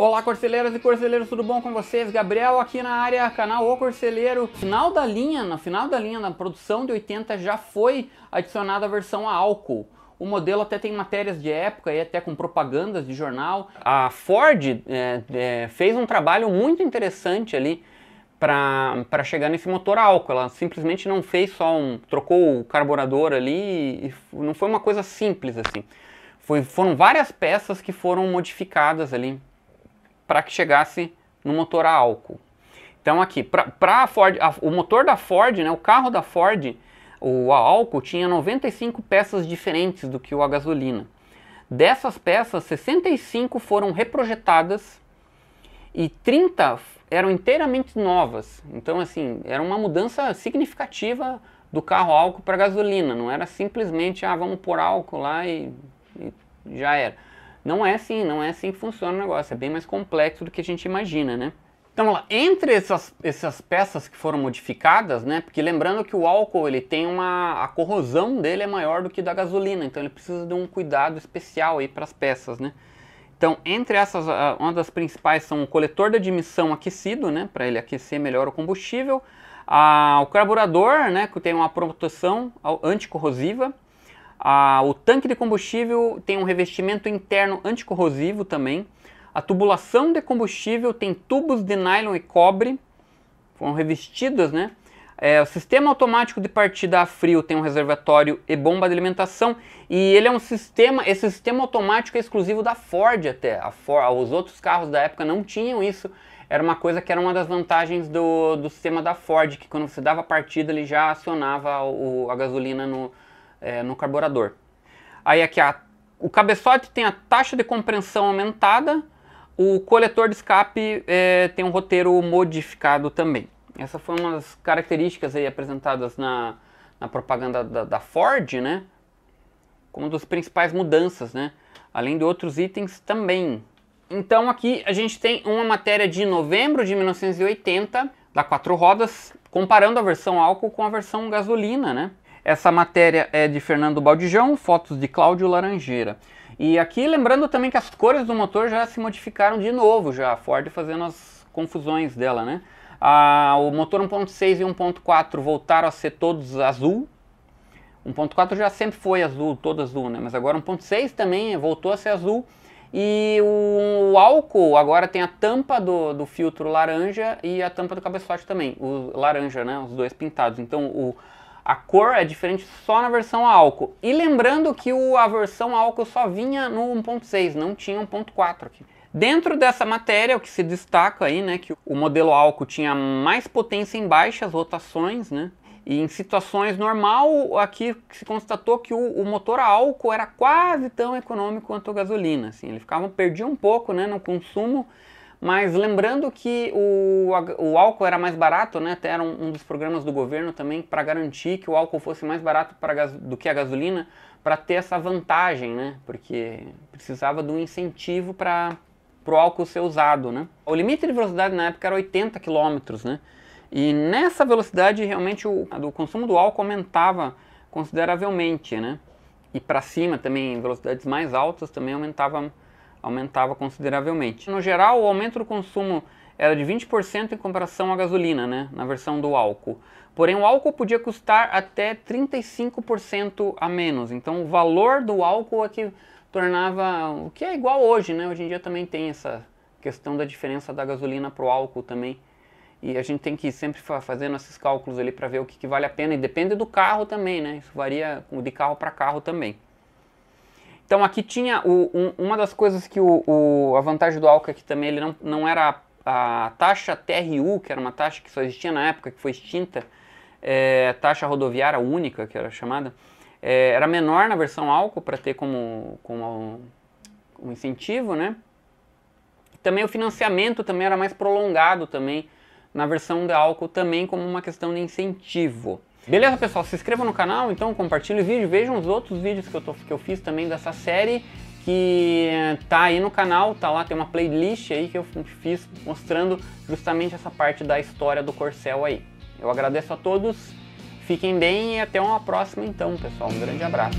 Olá, corceleiras e corceleiros, tudo bom com vocês? Gabriel aqui na área, canal O Corceleiro. Final da linha, no final da linha, na produção de 80 já foi adicionada a versão a álcool. O modelo até tem matérias de época e até com propagandas de jornal. A Ford é, é, fez um trabalho muito interessante ali para chegar nesse motor a álcool. Ela simplesmente não fez só um. trocou o carburador ali e, e não foi uma coisa simples assim. Foi, foram várias peças que foram modificadas ali para que chegasse no motor a álcool. Então aqui, para a Ford, o motor da Ford, né, o carro da Ford, o a álcool tinha 95 peças diferentes do que o a gasolina. Dessas peças, 65 foram reprojetadas e 30 eram inteiramente novas. Então assim, era uma mudança significativa do carro álcool para gasolina, não era simplesmente ah, vamos pôr álcool lá e, e já era. Não é assim, não é assim que funciona o negócio, é bem mais complexo do que a gente imagina, né? Então, entre essas, essas peças que foram modificadas, né? Porque lembrando que o álcool ele tem uma a corrosão dele é maior do que da gasolina, então ele precisa de um cuidado especial aí para as peças, né? Então, entre essas, uma das principais são o coletor de admissão aquecido, né, para ele aquecer melhor o combustível, a, o carburador, né, que tem uma proteção anticorrosiva, ah, o tanque de combustível tem um revestimento interno anticorrosivo também. A tubulação de combustível tem tubos de nylon e cobre, foram revestidas, né? É, o sistema automático de partida a frio tem um reservatório e bomba de alimentação e ele é um sistema, esse sistema automático é exclusivo da Ford até. os outros carros da época não tinham isso. Era uma coisa que era uma das vantagens do, do sistema da Ford, que quando você dava partida ele já acionava o, a gasolina no, é, no carburador. Aí aqui a, o cabeçote tem a taxa de compreensão aumentada, o coletor de escape é, tem um roteiro modificado também. Essa foi uma das características aí apresentadas na, na propaganda da, da Ford, né? Como uma das principais mudanças, né? Além de outros itens também. Então aqui a gente tem uma matéria de novembro de 1980 da quatro rodas, comparando a versão álcool com a versão gasolina, né? Essa matéria é de Fernando Baldijão, fotos de Cláudio Laranjeira. E aqui lembrando também que as cores do motor já se modificaram de novo, já a Ford fazendo as confusões dela, né? Ah, o motor 1.6 e 1.4 voltaram a ser todos azul. 1.4 já sempre foi azul, todo azul, né? Mas agora 1.6 também voltou a ser azul. E o, o, álcool agora tem a tampa do, do filtro laranja e a tampa do cabeçote também, o laranja, né? Os dois pintados. Então o a cor é diferente só na versão álcool. E lembrando que o, a versão álcool só vinha no 1.6, não tinha 1.4 aqui. Dentro dessa matéria, o que se destaca aí, né, que o modelo álcool tinha mais potência em baixas rotações, né, e em situações normal, aqui se constatou que o, o, motor a álcool era quase tão econômico quanto a gasolina, assim, ele ficava perdia um pouco, né, no consumo, mas lembrando que o, o álcool era mais barato, né? Até era um, um dos programas do governo também para garantir que o álcool fosse mais barato pra, do que a gasolina para ter essa vantagem, né? Porque precisava de um incentivo para o álcool ser usado, né? O limite de velocidade na época era 80 km, né? E nessa velocidade realmente o, o consumo do álcool aumentava consideravelmente, né? E para cima também, em velocidades mais altas também aumentava aumentava consideravelmente. No geral, o aumento do consumo era de 20% em comparação à gasolina, né, na versão do álcool. Porém, o álcool podia custar até 35% a menos. Então, o valor do álcool é que tornava o que é igual hoje, né? Hoje em dia também tem essa questão da diferença da gasolina para o álcool também. E a gente tem que ir sempre fazendo esses cálculos ali para ver o que, que, vale a pena. E depende do carro também, né? Isso varia de carro para carro também. Então aqui tinha o, um, uma das coisas que o, o, a vantagem do Alca aqui é também ele não, não era a, a taxa TRU, que era uma taxa que só existia na época, que foi extinta, é, taxa rodoviária única, que era chamada, é, era menor na versão álcool para ter como, como um incentivo, né? Também o financiamento também era mais prolongado também na versão da álcool também como uma questão de incentivo. Beleza, pessoal? Se inscreva no canal, então compartilhe o vídeo, vejam os outros vídeos que eu, tô, que eu fiz também dessa série que eh, tá aí no canal, tá lá, tem uma playlist aí que eu fiz mostrando justamente essa parte da história do Corcel aí. Eu agradeço a todos, fiquem bem e até uma próxima então, pessoal. Um grande abraço.